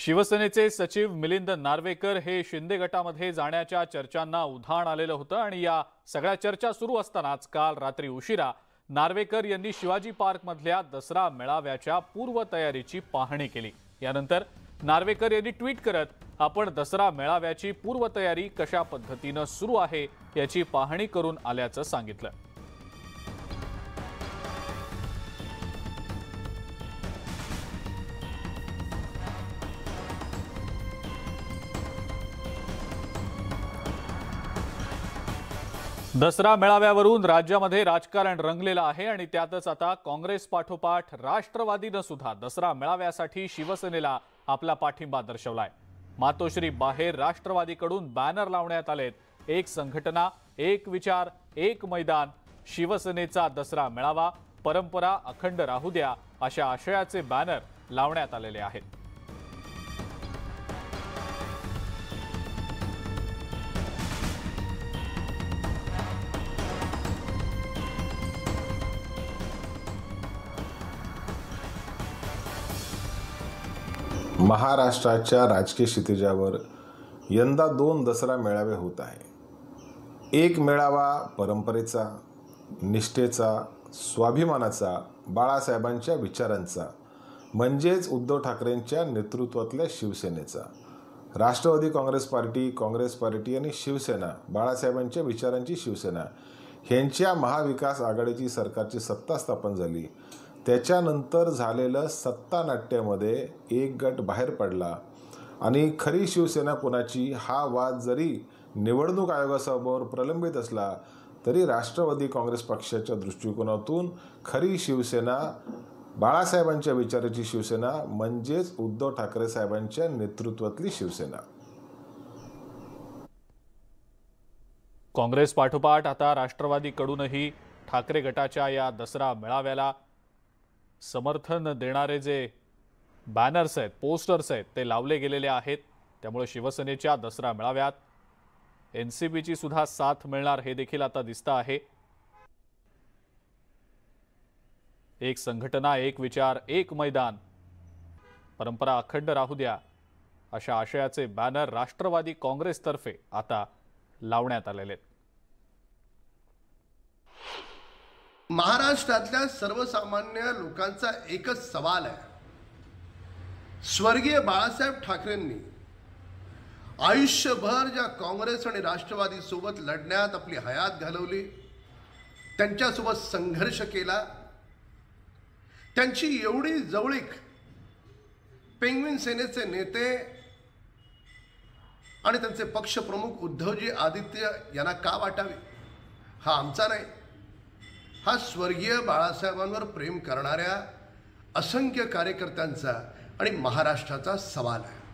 शिवसेनेचे सचिव मिलिंद नार्वेकर हे शिंदे गटामध्ये जाण्याच्या चर्चांना उधाण आलेलं होतं आणि या सगळ्या चर्चा सुरू असतानाच काल रात्री उशिरा नार्वेकर यांनी शिवाजी पार्कमधल्या दसरा मेळाव्याच्या पूर्वतयारीची पाहणी केली यानंतर नार्वेकर यांनी ट्विट करत आपण दसरा मेळाव्याची पूर्वतयारी कशा पद्धतीनं सुरू आहे याची पाहणी करून आल्याचं सांगितलं दसरा मेळाव्यावरून राज्यामध्ये राजकारण रंगलेलं आहे आणि त्यातच आता काँग्रेस पाठोपाठ राष्ट्रवादीनं सुद्धा दसरा मेळाव्यासाठी शिवसेनेला आपला पाठिंबा दर्शवलाय मातोश्री बाहेर राष्ट्रवादीकडून बॅनर लावण्यात आलेत एक संघटना एक विचार एक मैदान शिवसेनेचा दसरा मेळावा परंपरा अखंड राहू द्या अशा आशयाचे बॅनर लावण्यात आलेले आहेत महाराष्ट्राच्या राजकीय क्षितिजावर यंदा दोन दसरा मेळावे होत आहे एक मेळावा परंपरेचा निष्ठेचा स्वाभिमानाचा बाळासाहेबांच्या विचारांचा म्हणजेच उद्धव ठाकरेंच्या नेतृत्वातल्या शिवसेनेचा Rashtravadi Congress party Congress party आणि शिवसेना बाळासाहेबांच्या विचारांची शिवसेना ह्यांच्या महाविकास आघाडीची सरकारची सत्ता स्थापन झाली त्याच्यानंतर झालेलं सत्तानाट्यामध्ये एक गट बाहेर पडला आणि खरी शिवसेना कोणाची हा वाद जरी निवडणूक आयोगासमोर प्रलंबित असला तरी राष्ट्रवादी काँग्रेस पक्षाच्या दृष्टिकोनातून खरी शिवसेना बाळासाहेबांच्या विचाराची शिवसेना म्हणजेच उद्धव ठाकरे साहेबांच्या नेतृत्वातली शिवसेना काँग्रेस पाठोपाठ आता राष्ट्रवादीकडूनही ठाकरे गटाच्या या दसरा मेळाव्याला समर्थन देणारे जे बॅनर्स आहेत पोस्टर्स आहेत ते लावले गेलेले आहेत त्यामुळे शिवसेनेच्या दसरा मेळाव्यात एन सी सुद्धा साथ मिळणार हे देखील आता दिसतं आहे एक संघटना एक विचार एक मैदान परंपरा अखंड राहू द्या अशा आशयाचे बॅनर राष्ट्रवादी काँग्रेसतर्फे आता लावण्यात आलेले आहेत महाराष्ट्रातल्या सर्वसामान्य लोकांचा एकच सवाल आहे स्वर्गीय बाळासाहेब ठाकरेंनी आयुष्यभर ज्या काँग्रेस आणि राष्ट्रवादीसोबत लढण्यात आपली हयात घालवली त्यांच्यासोबत संघर्ष केला त्यांची एवढी जवळीक पेंग्विन सेनेचे नेते आणि त्यांचे पक्षप्रमुख उद्धवजी आदित्य यांना का वाटावे हा आमचा नाही हा स्वर्गीय बाळासाहेबांवर प्रेम करणाऱ्या असंख्य कार्यकर्त्यांचा आणि महाराष्ट्राचा सवाल आहे